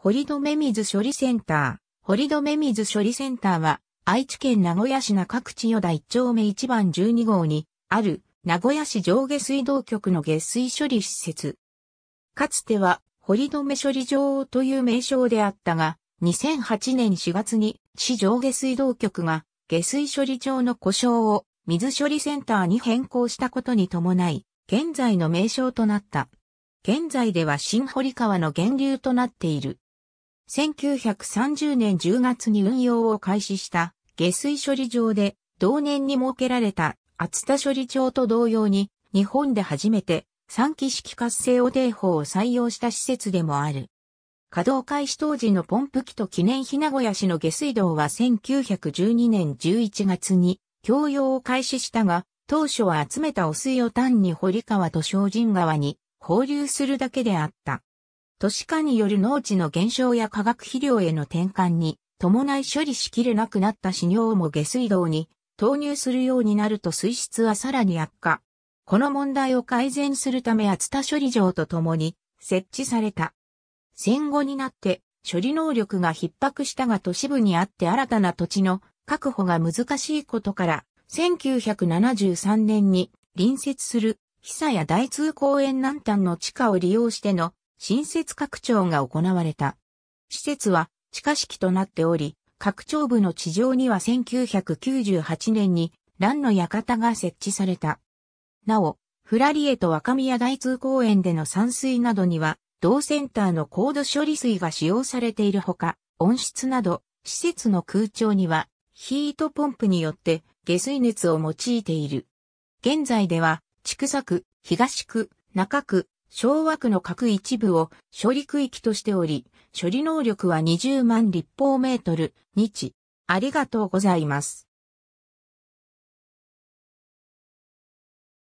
堀留水処理センター。堀留水処理センターは、愛知県名古屋市中各地代田1丁目1番12号に、ある、名古屋市上下水道局の下水処理施設。かつては、堀留処理場という名称であったが、2008年4月に、市上下水道局が、下水処理場の故障を、水処理センターに変更したことに伴い、現在の名称となった。現在では新堀川の源流となっている。1930年10月に運用を開始した下水処理場で同年に設けられた厚田処理場と同様に日本で初めて三機式活性汚泥法を採用した施設でもある。稼働開始当時のポンプ機と記念日名古屋市の下水道は1912年11月に供用を開始したが、当初は集めた汚水を単に堀川と精進川に放流するだけであった。都市化による農地の減少や化学肥料への転換に伴い処理しきれなくなった飼料も下水道に投入するようになると水質はさらに悪化。この問題を改善するため厚田処理場とともに設置された。戦後になって処理能力が逼迫したが都市部にあって新たな土地の確保が難しいことから1973年に隣接する久屋大通公園南端の地下を利用しての新設拡張が行われた。施設は地下式となっており、拡張部の地上には1998年にンの館が設置された。なお、フラリエと若宮大通公園での散水などには、同センターの高度処理水が使用されているほか、温室など、施設の空調には、ヒートポンプによって下水熱を用いている。現在では、畜作、東区、中区、小枠の各一部を処理区域としており、処理能力は20万立方メートル日。ありがとうございます。